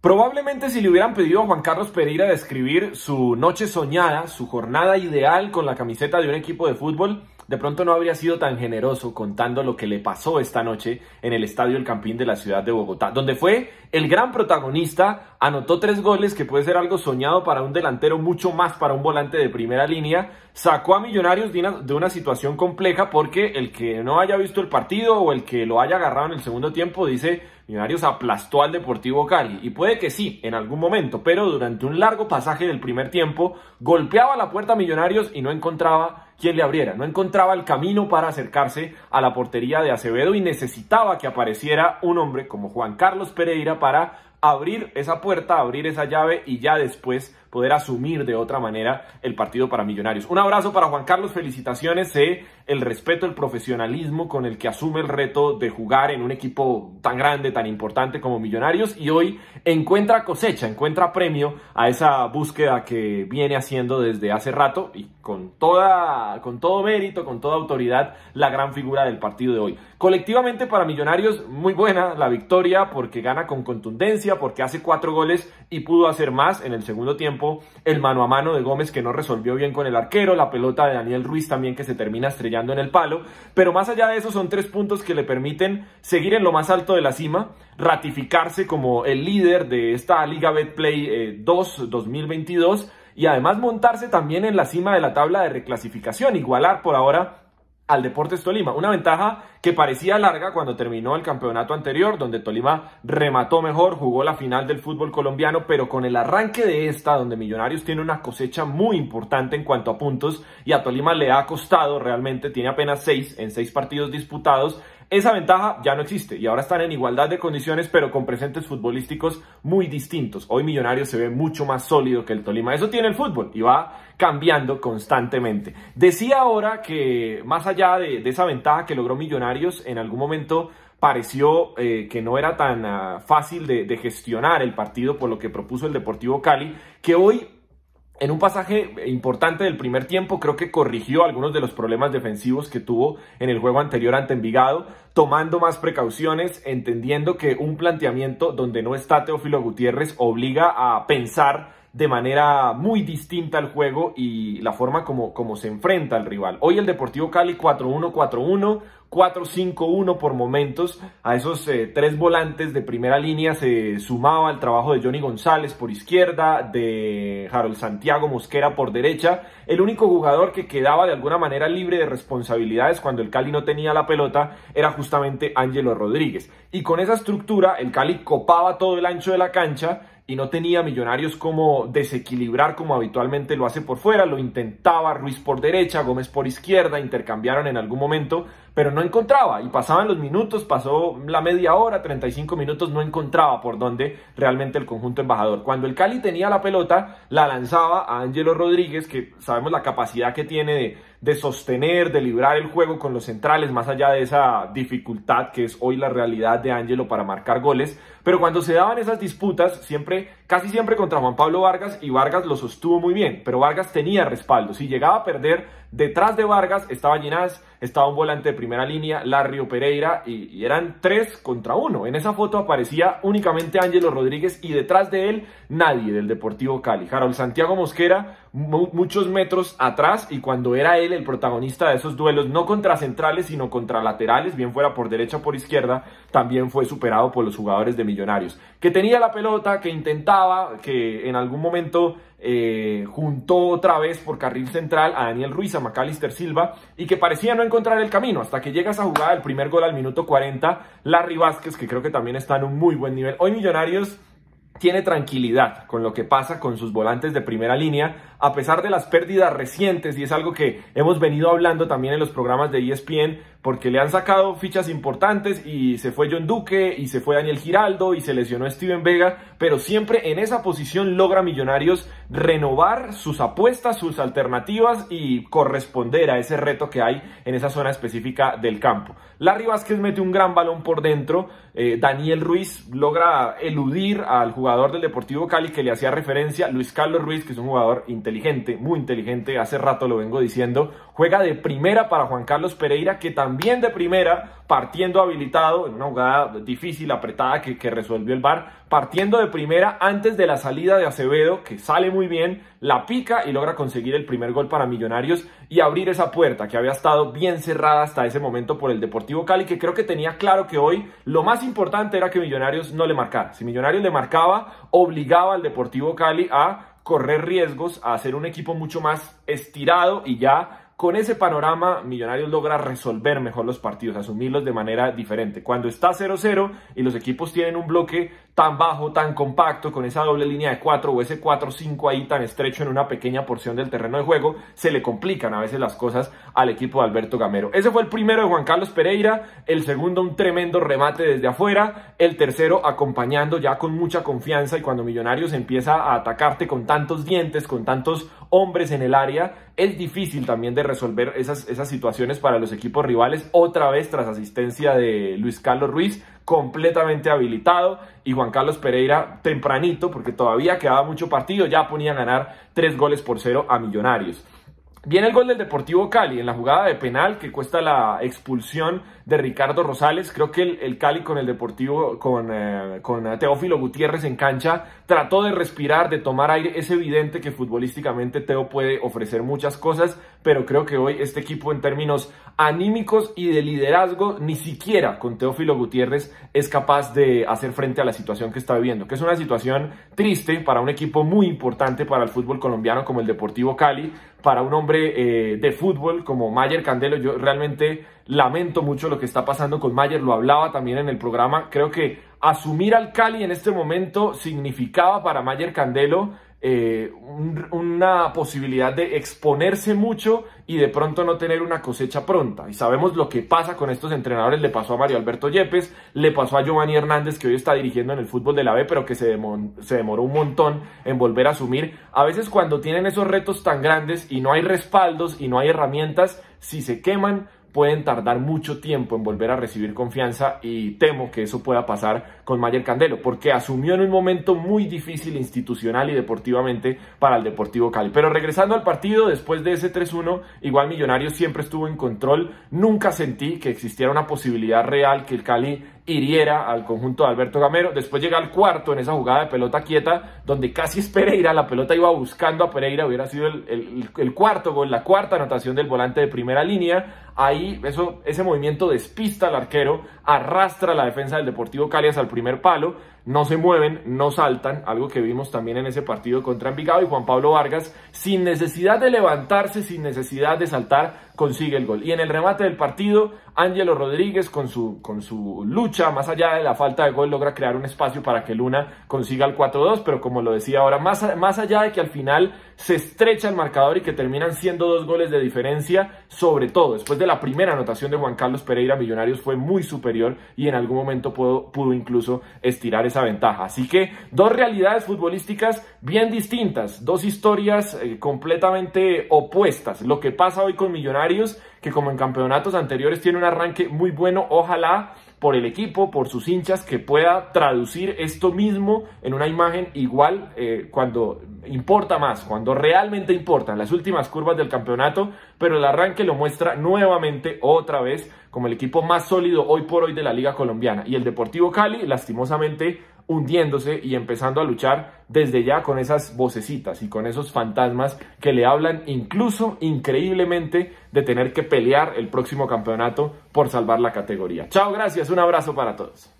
Probablemente si le hubieran pedido a Juan Carlos Pereira describir su noche soñada, su jornada ideal con la camiseta de un equipo de fútbol, de pronto no habría sido tan generoso contando lo que le pasó esta noche en el Estadio El Campín de la ciudad de Bogotá, donde fue el gran protagonista, anotó tres goles, que puede ser algo soñado para un delantero, mucho más para un volante de primera línea, sacó a Millonarios de una, situación compleja porque el que no haya visto el partido o el que lo haya agarrado en el segundo tiempo dice, Millonarios aplastó al Deportivo Cali, y puede que sí, en algún momento, pero durante un largo pasaje del primer tiempo, golpeaba la puerta a Millonarios y no encontraba quien le abriera. No encontraba el camino para acercarse a la portería de Acevedo y necesitaba que apareciera un hombre como Juan Carlos Pereira para abrir esa puerta, abrir esa llave y ya después poder asumir de otra manera el partido para Millonarios. Un abrazo para Juan Carlos, felicitaciones, eh, el respeto, el profesionalismo con el que asume el reto de jugar en un equipo tan grande, tan importante como Millonarios y hoy encuentra cosecha, encuentra premio a esa búsqueda que viene haciendo desde hace rato y con, toda, con todo mérito, con toda autoridad, la gran figura del partido de hoy. Colectivamente para Millonarios, muy buena la victoria porque gana con contundencia, porque hace cuatro goles y pudo hacer más en el segundo tiempo el mano a mano de Gómez que no resolvió bien con el arquero, la pelota de Daniel Ruiz también que se termina estrellando en el palo, pero más allá de eso son tres puntos que le permiten seguir en lo más alto de la cima, ratificarse como el líder de esta Liga Betplay Play 2 2022 y además montarse también en la cima de la tabla de reclasificación, igualar por ahora al Deportes Tolima. Una ventaja que parecía larga cuando terminó el campeonato anterior, donde Tolima remató mejor, jugó la final del fútbol colombiano, pero con el arranque de esta, donde Millonarios tiene una cosecha muy importante en cuanto a puntos y a Tolima le ha costado realmente, tiene apenas seis en seis partidos disputados, esa ventaja ya no existe y ahora están en igualdad de condiciones pero con presentes futbolísticos muy distintos. Hoy Millonarios se ve mucho más sólido que el Tolima. Eso tiene el fútbol y va cambiando constantemente. Decía ahora que más allá de, esa ventaja que logró Millonarios, en algún momento pareció eh, que no era tan ah, fácil de gestionar el partido por lo que propuso el Deportivo Cali, que hoy en un pasaje importante del primer tiempo, creo que corrigió algunos de los problemas defensivos que tuvo en el juego anterior ante Envigado, tomando más precauciones, entendiendo que un planteamiento donde no está Teófilo Gutiérrez obliga a pensar de manera muy distinta al juego y la forma como, como se enfrenta al rival. Hoy el Deportivo Cali 4-1-4-1, 4-5-1 por momentos. A esos eh, tres volantes de primera línea se sumaba el trabajo de Johnny González por izquierda, de Harold Santiago Mosquera por derecha. El único jugador que quedaba de alguna manera libre de responsabilidades cuando el Cali no tenía la pelota era justamente Ángelo Rodríguez. Y con esa estructura el Cali copaba todo el ancho de la cancha y no tenía Millonarios como desequilibrar como habitualmente lo hace por fuera, lo intentaba Ruiz por derecha, Gómez por izquierda, intercambiaron en algún momento, pero no encontraba y pasaban los minutos, pasó la media hora, 35 minutos, no encontraba por dónde realmente el conjunto embajador. Cuando el Cali tenía la pelota, la lanzaba a Ángelo Rodríguez, que sabemos la capacidad que tiene de de sostener, de librar el juego con los centrales, más allá de esa dificultad que es hoy la realidad de Angelo para marcar goles. Pero cuando se daban esas disputas, siempre, casi siempre contra Juan Pablo Vargas, y Vargas lo sostuvo muy bien, pero Vargas tenía respaldo. Si llegaba a perder Detrás de Vargas estaba Ginás, estaba un volante de primera línea, Larrio Pereira, y, eran tres contra uno. En esa foto aparecía únicamente Ángelo Rodríguez y detrás de él nadie del Deportivo Cali. Harold Santiago Mosquera, muchos metros atrás, y cuando era él el protagonista de esos duelos, no contra centrales, sino contra laterales, bien fuera por derecha o por izquierda, también fue superado por los jugadores de Millonarios, que tenía la pelota, que intentaba, que en algún momento junto eh, juntó otra vez por carril central a Daniel Ruiz, a Macalister Silva, y que parecía no encontrar el camino hasta que llega esa jugada el primer gol al minuto 40, Larry Vázquez, que creo que también está en un muy buen nivel. Hoy Millonarios tiene tranquilidad con lo que pasa con sus volantes de primera línea, a pesar de las pérdidas recientes, y es algo que hemos venido hablando también en los programas de ESPN, porque le han sacado fichas importantes y se fue John Duque y se fue Daniel Giraldo y se lesionó Steven Vega, pero siempre en esa posición logra Millonarios renovar sus apuestas, sus alternativas y corresponder a ese reto que hay en esa zona específica del campo. Larry Vázquez mete un gran balón por dentro, eh, Daniel Ruiz logra eludir al jugador del Deportivo Cali que le hacía referencia, Luis Carlos Ruiz, que es un jugador interesante inteligente, muy inteligente, hace rato lo vengo diciendo, juega de primera para Juan Carlos Pereira, que también de primera, partiendo habilitado, en una jugada difícil, apretada que, que resolvió el Bar, partiendo de primera antes de la salida de Acevedo, que sale muy bien, la pica y logra conseguir el primer gol para Millonarios y abrir esa puerta que había estado bien cerrada hasta ese momento por el Deportivo Cali, que creo que tenía claro que hoy lo más importante era que Millonarios no le marcara. Si Millonarios le marcaba, obligaba al Deportivo Cali a correr riesgos, a hacer un equipo mucho más estirado y ya con ese panorama, Millonarios logra resolver mejor los partidos, asumirlos de manera diferente. Cuando está 0-0 y los equipos tienen un bloque tan bajo, tan compacto, con esa doble línea de 4 o ese 4-5 ahí tan estrecho en una pequeña porción del terreno de juego, se le complican a veces las cosas al equipo de Alberto Gamero. Ese fue el primero de Juan Carlos Pereira, el segundo un tremendo remate desde afuera, el tercero acompañando ya con mucha confianza y cuando Millonarios empieza a atacarte con tantos dientes, con tantos hombres en el área, es difícil también de resolver esas, esas situaciones para los equipos rivales, otra vez tras asistencia de Luis Carlos Ruiz, completamente habilitado, y Juan Carlos Pereira tempranito, porque todavía quedaba mucho partido, ya ponía a ganar tres goles por cero a Millonarios. Viene el gol del Deportivo Cali en la jugada de penal que cuesta la expulsión de Ricardo Rosales. Creo que el, Cali con el Deportivo, con, eh, con, Teófilo Gutiérrez en cancha, trató de respirar, de tomar aire. Es evidente que futbolísticamente Teo puede ofrecer muchas cosas, pero creo que hoy este equipo en términos anímicos y de liderazgo ni siquiera con Teófilo Gutiérrez es capaz de hacer frente a la situación que está viviendo, que es una situación triste para un equipo muy importante para el fútbol colombiano como el Deportivo Cali, para un hombre eh, de fútbol como Mayer Candelo. Yo realmente lamento mucho lo que está pasando con Mayer, lo hablaba también en el programa, creo que asumir al Cali en este momento significaba para Mayer Candelo eh, una posibilidad de exponerse mucho y de pronto no tener una cosecha pronta. Y sabemos lo que pasa con estos entrenadores. Le pasó a Mario Alberto Yepes, le pasó a Giovanni Hernández, que hoy está dirigiendo en el fútbol de la B, pero que se demoró un montón en volver a asumir. A veces cuando tienen esos retos tan grandes y no hay respaldos y no hay herramientas, si se queman, pueden tardar mucho tiempo en volver a recibir confianza y temo que eso pueda pasar con Mayer Candelo, porque asumió en un momento muy difícil institucional y deportivamente para el Deportivo Cali. Pero regresando al partido, después de ese 3-1, igual Millonarios siempre estuvo en control, nunca sentí que existiera una posibilidad real que el Cali hiriera al conjunto de Alberto Gamero. Después llega al cuarto en esa jugada de pelota quieta, donde casi es Pereira, la pelota iba buscando a Pereira, hubiera sido el, cuarto gol, la cuarta anotación del volante de primera línea. Ahí eso, ese movimiento despista al arquero, arrastra la defensa del Deportivo Cali al primer palo no se mueven, no saltan, algo que vimos también en ese partido contra Envigado y Juan Pablo Vargas, sin necesidad de levantarse, sin necesidad de saltar, consigue el gol. Y en el remate del partido, Ángelo Rodríguez con su, con su lucha, más allá de la falta de gol, logra crear un espacio para que Luna consiga el 4-2, pero como lo decía ahora, más, más allá de que al final se estrecha el marcador y que terminan siendo dos goles de diferencia, sobre todo después de la primera anotación de Juan Carlos Pereira, Millonarios fue muy superior y en algún momento pudo, pudo incluso estirar esa ventaja. Así que dos realidades futbolísticas bien distintas, dos historias eh, completamente opuestas. Lo que pasa hoy con Millonarios que como en campeonatos anteriores tiene un arranque muy bueno, ojalá por el equipo, por sus hinchas, que pueda traducir esto mismo en una imagen igual eh, cuando importa más, cuando realmente importan las últimas curvas del campeonato, pero el arranque lo muestra nuevamente otra vez como el equipo más sólido hoy por hoy de la Liga Colombiana. Y el Deportivo Cali, lastimosamente, hundiéndose y empezando a luchar desde ya con esas vocecitas y con esos fantasmas que le hablan incluso increíblemente de tener que pelear el próximo campeonato por salvar la categoría. Chao, gracias, un abrazo para todos.